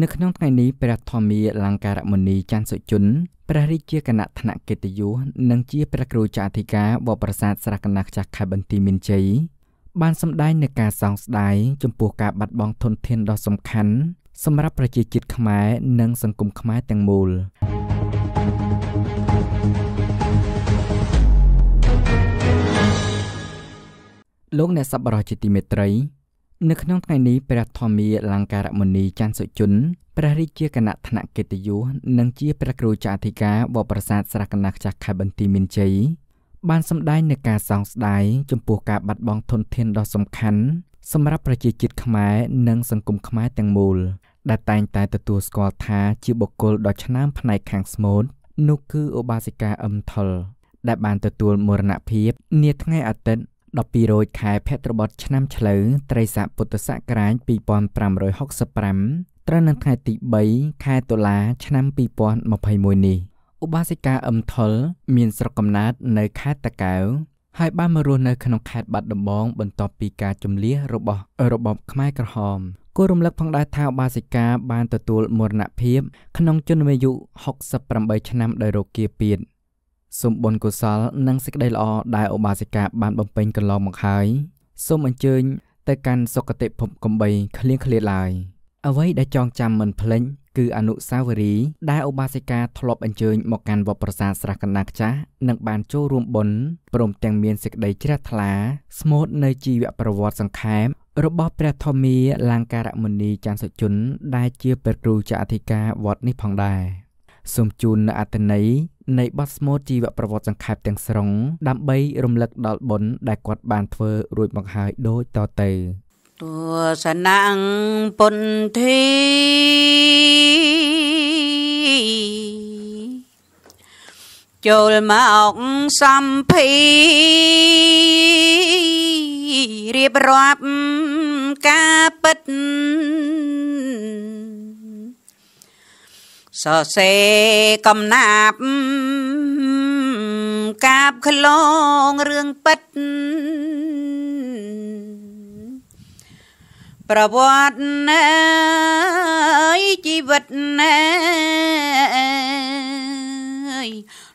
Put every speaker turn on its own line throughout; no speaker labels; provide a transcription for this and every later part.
នៅក្នុងថ្ងៃនេះព្រះធម្មាលង្ការមុនីច័ន្ទសុជនព្រះរាជាគណៈថ្នាក់កិត្តិយសនិងជាព្រះគ្រូចៅអធិការវត្តប្រាសាទស្រះកណ្ដាលខ្ចាស់ខេត្តបន្ទាយមានជ័យបានសម្ដែងនឹងការសោកស្ដាយចំពោះការបាត់បង់ធនធានដ៏សំខាន់ សម្រាប់ប្រជាជាតិខ្មែរ និងសង្គមខ្មែរទាំងមូល លោកអ្នកសប្បុរសជាទីមេត្រីនៅក្នុងថ្ងៃនេះព្រះធម្មាលង្ការមុនីច័ន្ទសុជនព្រះរាជាគណៈថ្នាក់កិត្តិយសនិងជាព្រះគ្រូចៅអធិការវត្តប្រាសាទស្រះកណ្ដាលខ្ចាស់ខេត្តបន្ទាយមានជ័យបានសម្ដែងនឹងការសោកស្ដាយចំពោះការបាត់បង់ធនធានដ៏សំខាន់សម្រាប់ប្រជាជាតិខ្មែរនិងសង្គមខ្មែរទាំងមូលដែលតែងតែទទួលស្គាល់ថាជាបុគ្គលដ៏ឆ្នើមផ្នែកខាងស្មូតនោះគឺឧបាសិកាអឹមថុលដែលបានទទួលមរណភាព នាថ្ងៃអាទិត្យ12ខែភទ្របទឆ្នាំឆ្លូវត្រីស័កពុទ្ធសករាជ2565ត្រូវនៅថ្ងៃទី3ខែតុលា ឆ្នាំ2021នេះឧបាសិកាអឹមថុលមានស្រុកកំណើតនៅខេត្តតាកែវហើយបានមករស់នៅក្នុងខេត្តបាត់ដំបង បន្ទាប់ពីការជំលះរបស់របបខ្មែរក្រហមគួររំលឹកផងដែរថាឧបាសិកាបានទទួលមរណភាពក្នុងជំនាន់អាយុ68ឆ្នាំដោយរោគគាពីតសូមបុណ្យកុសល និងសេចក្តីល្អដែលឧបាសិកាបានបំពេញកន្លងមកហើយសូមអញ្ជើញ ទៅកាន់សុគតិភពកំបីឃ្លៀងឃ្លាតឡើយអ្វីដែលចងចាំមិនភ្លេចគឺ អនុស្សាវរីយ៍ដែលឧបាសិកាធ្លាប់អញ្ជើញមកកាន់វត្តប្រាសាទស្រះកណ្ដាលខ្ចាស់និងបានចូលរួមបុណ្យព្រមទាំងមានសេចក្តីជ្រះថ្លាស្មូតនៅជីវប្រវត្តិសង្ខេបរបស់ព្រះធម្មាលង្ការមុនីច័ន្ទសុជនដែលជាព្រះគ្រូចៅអធិការវត្តនេះផងដែរសូមជូននៅអត្តន័យនៃបទស្មូតជីវប្រវត្តិសង្ខេបទាំងស្រុងដើម្បីរំលឹកដល់បុណ្យដែលគាត់បានធ្វើរួចមកហើយដូចតទៅ
ទស្សនៈពុនធីចូលមកសំភីរៀបរាប់ការពិតសរសេរកំណាប់កាបខ្លងរឿងពិតប្រវត្តិណែជីវិតណែ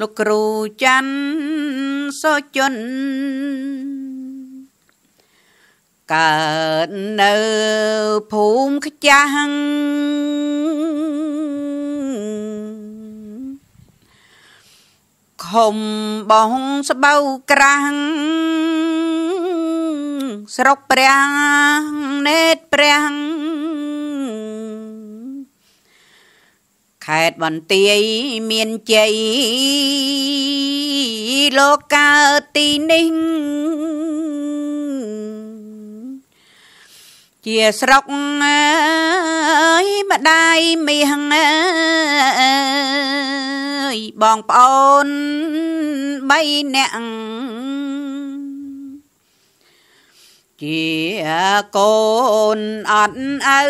លោកគ្រូច័ន្ទសុជនកើតនៅភូមិខ្ចាំងហុំបងស្បូវក្រាំងស្រុកព្រះណេតព្រះខេតបន្ទាយមានជ័យលោកកើតទីនេះជាស្រុកអើយម្ដាយមាសអើយយបងប្អូន3នាក់ជាកូនអត់អើ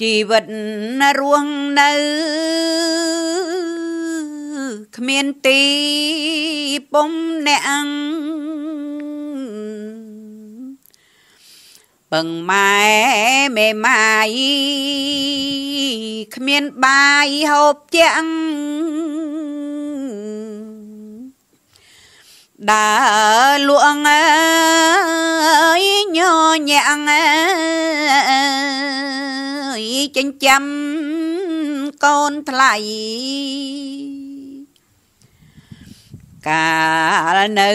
ជីវិតរស់នៅគ្មានទីពុំអ្នកអង្គពឹងម៉ែមេម៉ាយគ្មានបាយហូបជាងដើលួងអើយញញាំងអើយចិញ្ចឹមកូនថ្លៃកាលនៅ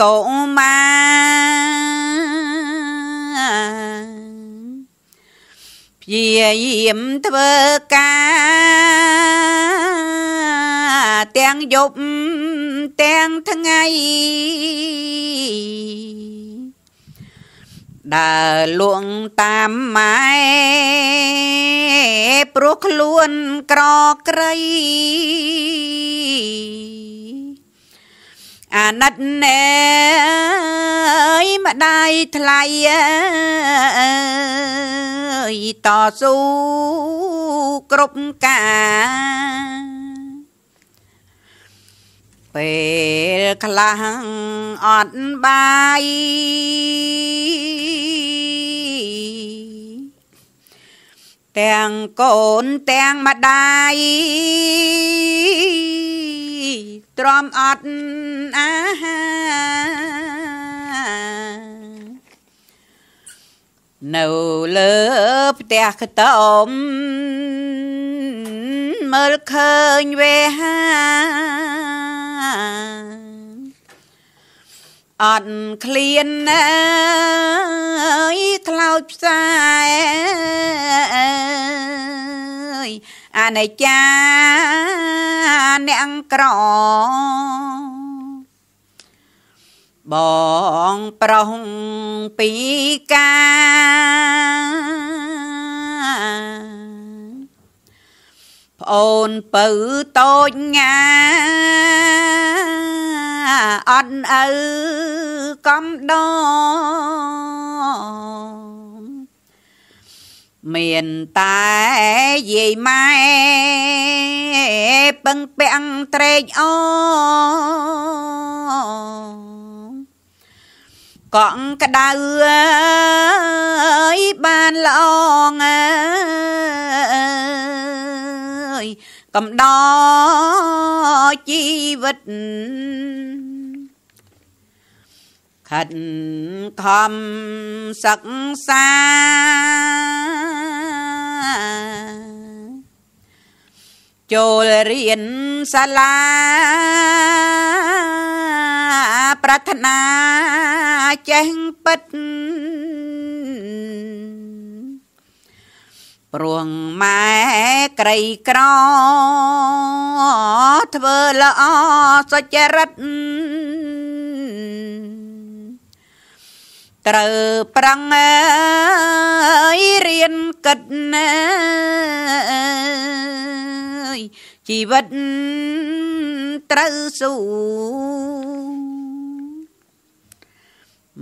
កុមារព្យាយាមធ្វើការទាំងយប់ទាំងថ្ងៃដើរលួងតាមម៉ែព្រោះខ្លួនក្រក្រៃអាណិតណែម្ដាយថ្លៃតស៊ូគ្រប់ការពេលខ្លាំងអត់បាយទាំងកូនទាំងម្ដាយទ្រាំអត់អាហានៅលើផ្ទះខ្ទមមើលឃើញវេហាអត់ឃ្លានអើយខ្លោចផ្សែអើយអនិច្ចាអ្នកក្រ បងប្រុងពីកាប្អូនពៅតូចញ៉ាអត់ឪកំដរមានតែយាយម៉ែពឹងពាំងត្រេកអកង់ក្ដៅអើយបានល្អងើយកំដរជីវិតខិតខំសិក្សាចូលរៀនសាលាប្រាថ្នាចេះពិតព្រួងម៉ែក្រីក្រធ្វើល្អសុចរិតត្រូវប្រឹងអើយរៀនគិតណាយជីវិតត្រូវสู้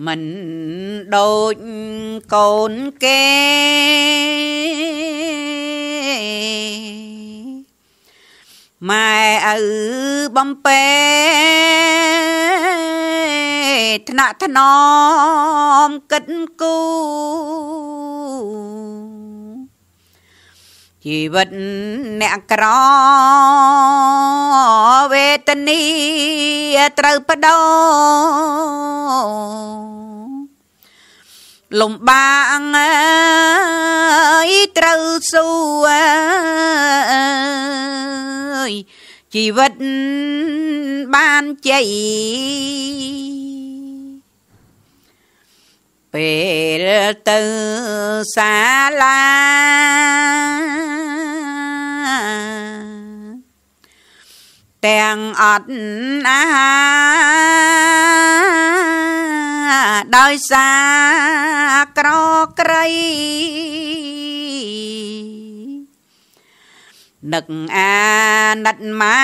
មិនដូចកូនគេម៉ែឪបំពេថ្នាក់ថ្នមគិតគូជីវិតអ្នកក្រវេទនីត្រូវបដោលំបាកអើយត្រូវសួអើយជីវិតបានជ័យពេលទៅសាលាទាំងអត់អាហារដោយសារក្រក្រៃនឹកអាណិតម៉ែ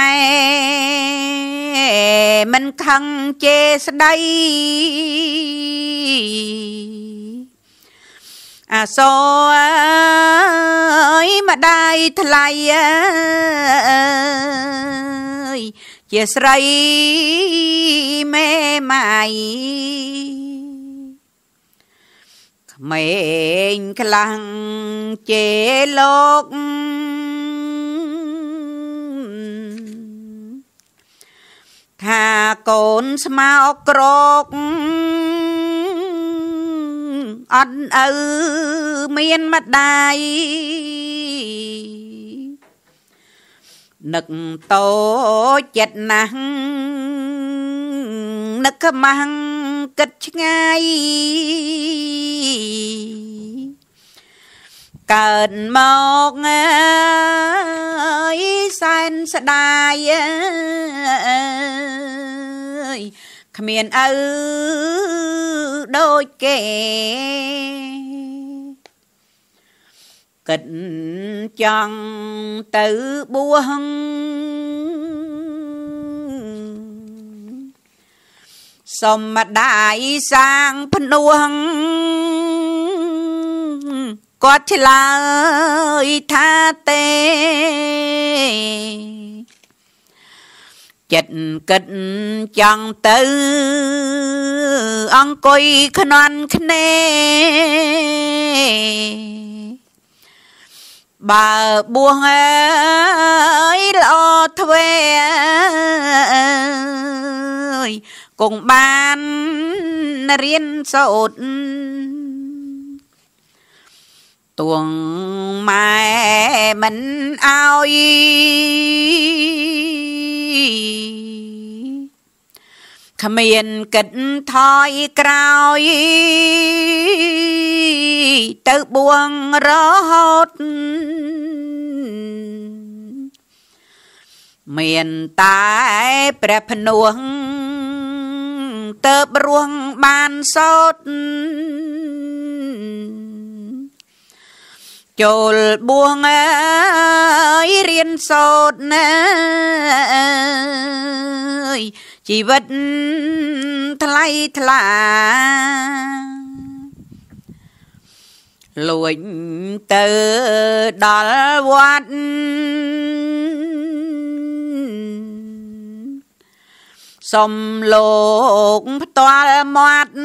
មិនខឹងជេស្ដីអសអើយម្ដាយថ្លៃអើយជាស្រីមេម៉ាយក្មេងខ្លាំងជេលោកហាកូនស្មៅក្រកអត់ឪមានម្ដាយនឹកតូចចិត្តណាស់នឹកខ្មាំងគិតឆ្ងាយកើតមកអើយសែនស្ដាយអើយគ្មានឪដូចគេគិតចង់ទៅបួសសម្ដាយសាងភ្នួងគាត់ឆ្លើយថាទេចិត្តគិតចង់ទៅ អង្គុយខ្នន់គ្នេ បើបួសអើយល្អទ្វេអើយគង់បានរៀនសូត្រទួងម៉ែមិនអោយគ្មានគិតថយក្រោយទៅបួងរហូតមានតែព្រះភ្នួងទៅបរួងបានសោតចូលបួងអើយរៀនសូត្រណាយជីវិតថ្លៃថ្លាលួចទៅដល់វត្តសំលោកផ្ទាល់មាត់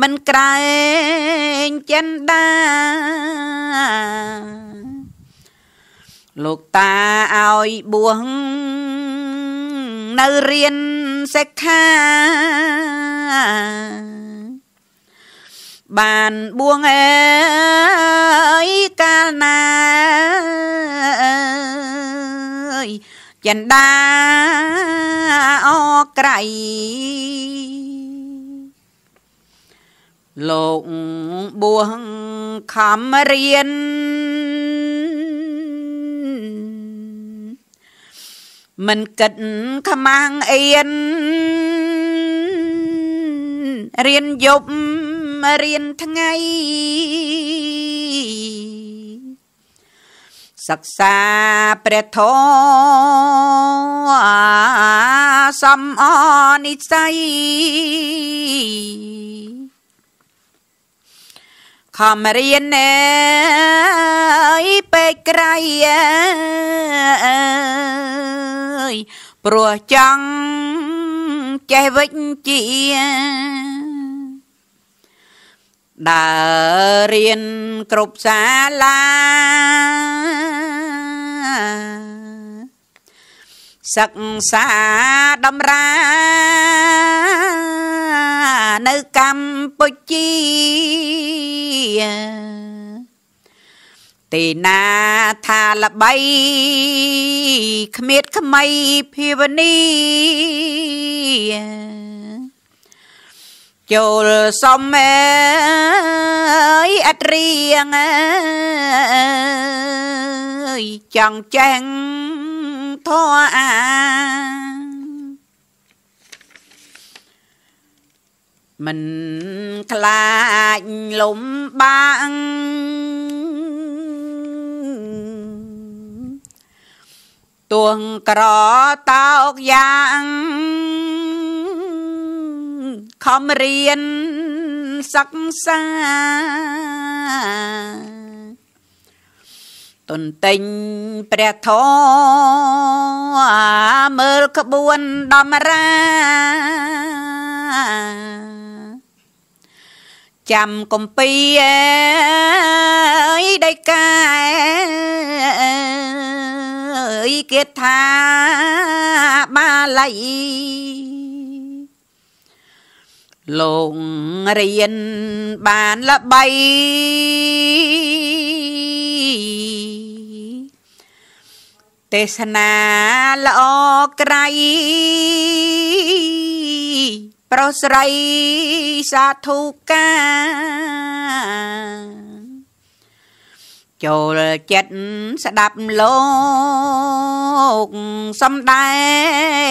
មិនក្រែងចិនដាលោកតាឲ្យបួសនៅរៀនសិក្ខាបានបួងអើយកាលណាចិនដាអក្រៃលោកបួងខំរៀនមិនគិតខ្មាំងអៀនរៀនយប់រៀនថ្ងៃសិក្សាព្រះធម៌សំអនិស័យខំរៀនអើយពេកក្រៃអើយព្រោះចង់ចេះវិជ្ជា ដើររៀនគ្រប់សាលាសិក្សាតម្រានៅកម្ពុជាទេណាថាល្បីគ្មៀតក្មៃភាវនីចូលសុំអើយអត់រៀងអើយចង់ចែងធោះអាមិនខ្លាចលំបាំងទួងក្រតោកយ៉ាងខំរៀនសិក្សាទន្ទិញព្រះធម៌មើលក្បួនដំរាចាំកំពីអើយដីកាអើយគេថាបាល័យលោករៀនបានល្បី ទេសនាល្អក្រៃប្រុសស្រីសាធុកាចូលចិត្តស្ដាប់លោកសំដែ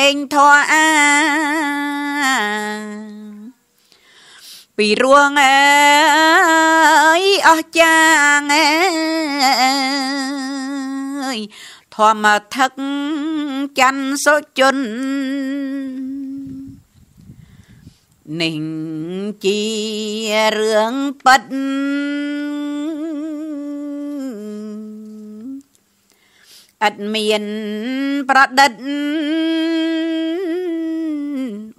ងធរអាពីរួងអើយអស់ចាងអើយធម្មថឹកច័ន្ទសុជននិងជារឿងប៉ិតអត់មានប្រឌិត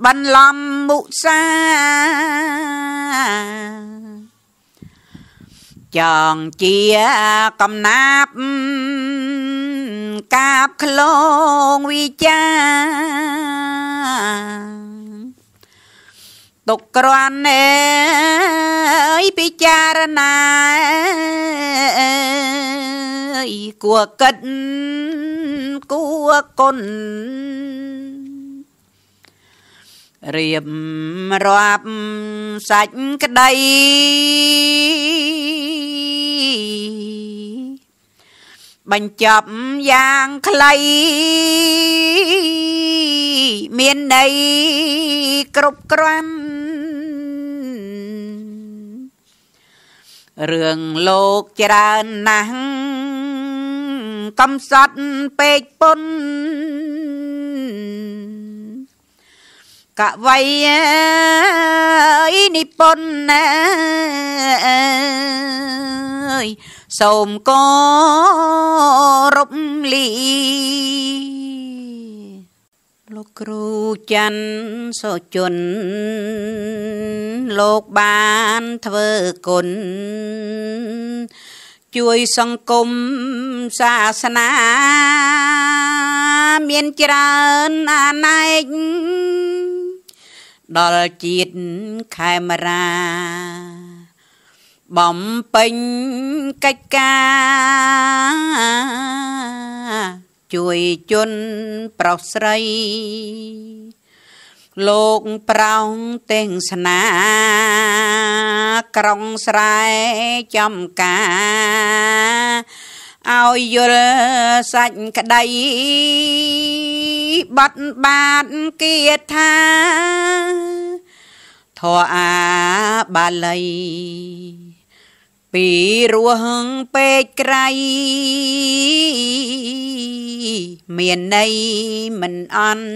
បន្លំមុសាចងជាកំណាប់កាបខ្លងវិចាទុកក្រាន់អើយពិចារណាគួគិតគួគុណរៀបរាប់សាច់ក្តីបញ្ចប់យ៉ាងខ្លីមានន័យគ្រប់គ្រាន់រឿងលោកច្រើនណាស់កំសត់ពេកពុនកវៃនិពន្ធណាយសូមកោរពលីលោកគ្រូច័ន្ទសុជនលោកបានធ្វើគុណជួយសង្គមសាសនា មានច្រើនអាណែកដល់ជាតិខេមរាបំពេញកិច្ចការជួយជន់ប្រុសស្រី លោកប្រោងទាំងស្នា ក្រុងស្រែចំការឲ្យយល់សាច់ក្តីបាត់បាទគៀថាធរអាបាលីពីរស់ពេកក្រៃមានន័យមិនអន់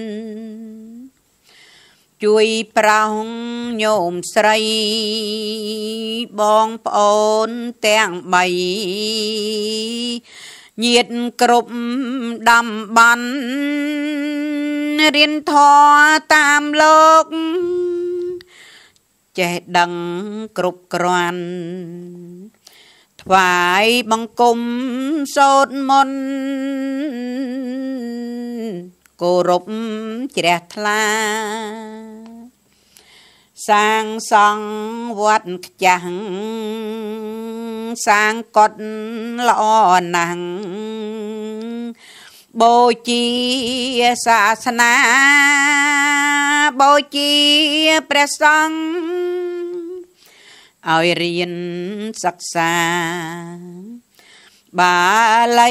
ជួយប្រោងញោមស្រី បងប្អូនទាំងបីញាតគ្រប់ដំបានរៀនធរតាមលោកចេះដឹងគ្រប់គ្រាន់ថ្វាយបង្គំសូត្រមន្តគោរពជ្រះថ្លា សាងសង់វត្តខ្ចាស់សាងកត់ល្អណាស់បូជាសាសនាបូជាព្រះសង្ឃឲ្យរៀនសិក្សា បាលី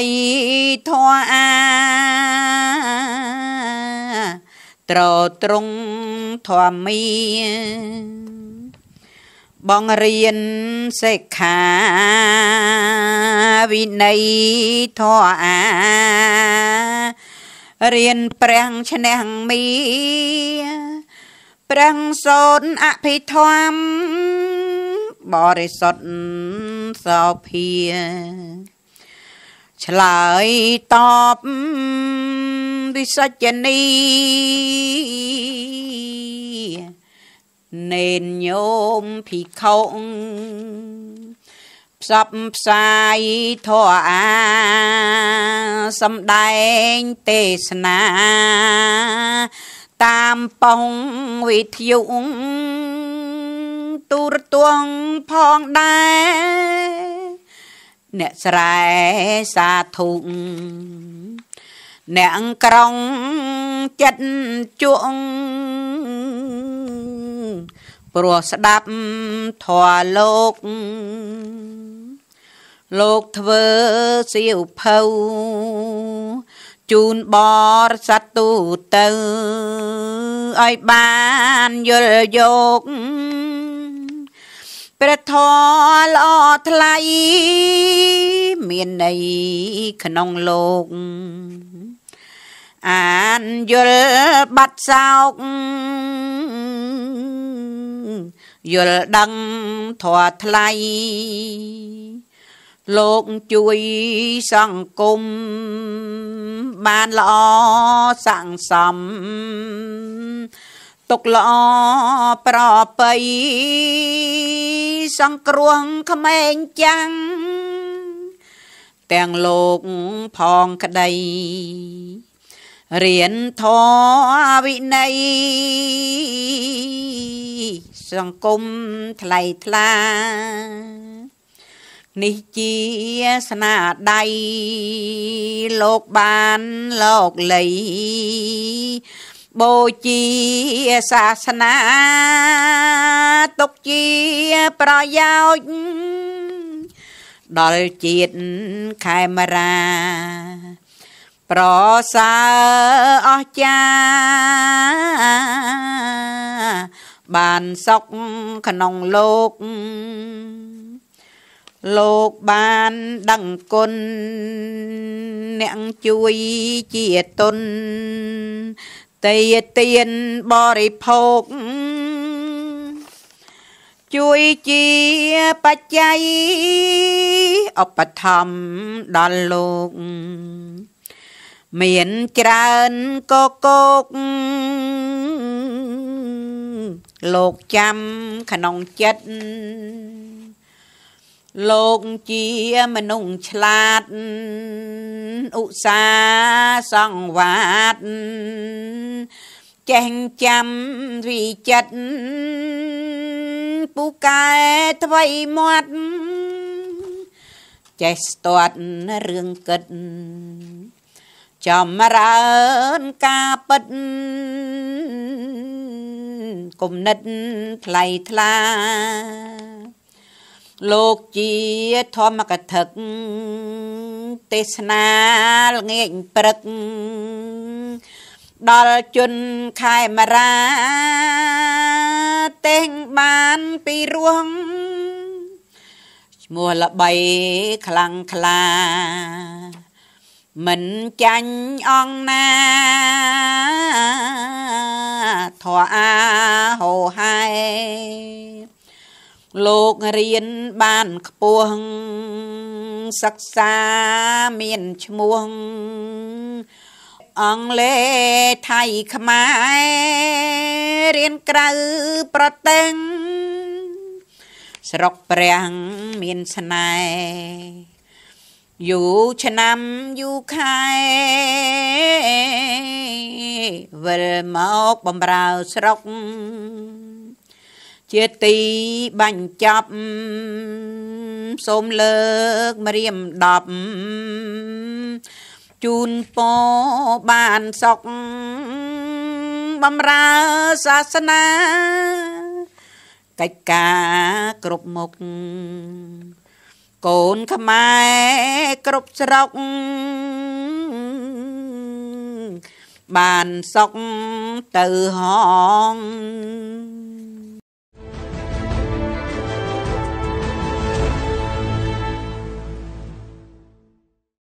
ធម៌អា ត្រត្រង់ធម្មា បង្រៀនសិក្ខាវិន័យធម៌អា រៀនព្រះឈ្នះមីព្រះសូនអភិធម្មបរិសុទ្ធសោភាឆ្លើយតបវិសច្ចនីនេនញោមភិក្ខុផ្សព្វផ្សាយធរអាសំដែងទេសនា តាមប៉ុងវិទ្យុទូរទស្សន៍ផងដែរអ្នកស្រែសាធុអ្នកក្រុងចិត្តជក់ព្រោះស្ដាប់ធွာលោកលោកធ្វើសៀវភៅជូនបរស័តទូទៅឲ្យបានយល់យកព្រះធម៌ល្អថ្លៃមានន័យក្នុងលោក អានយល់បាត់សោកយល់ដឹងធម៌ថ្លៃលោកជួយសង្គមបានល្អស័ង្សំទុកល្អប្រប្រៃសង្គ្រោះក្មេងចាំងទាំងលោកផងក្តីរៀនធម៌វិន័យសង្គមថ្លៃថ្លានេះជាស្នាដៃលោកបានលោកលីបូជាសាសនាទុកជាប្រយោជន៍ដល់ជាតិខេមរាប្រសើរអស្ចារបានសុខក្នុងលោកលោកបានដឹងគុណអ្នកជួយជាទុនតីទៀនបរិភោគជួយជាបច្ច័យឧបត្ថម្ភដល់លោក មានច្រើនកកោកលោកចាំក្នុងចិត្តលោកជាមនុស្សឆ្លាតឧស្សាហ៍សង្វាតចេះចាំវិចិត្តពូកែថ្វីមាត់ចេះស្ទាត់រឿងគិតចម្រើនការពិតគុណិតថ្លៃថ្លាលោកជាធម្មកថាទេសនាល្ងាចព្រឹកដល់ជនខេមរាទេងបានពីរួងឈ្មោះល្បីខ្លាំងខ្លា មិនចាញ់អងណាធរអាហោហែលោករៀនបានខ្ពស់សិក្សាមានឈ្មោះអង់គ្លេសថៃខ្មែររៀនក្រៅប្រទេសស្រុកព្រះមានស្នេហ៍យូរឆ្នាំយូរខែវិលមកបំរើស្រុកជាទីបញ្ចប់សូមលើកមរៀម10ជូនពបានសុខបំរើសាសនា កិច្ចការគ្រប់មុខកូនខ្មែរគ្រប់ស្រុក បានសុខទៅហង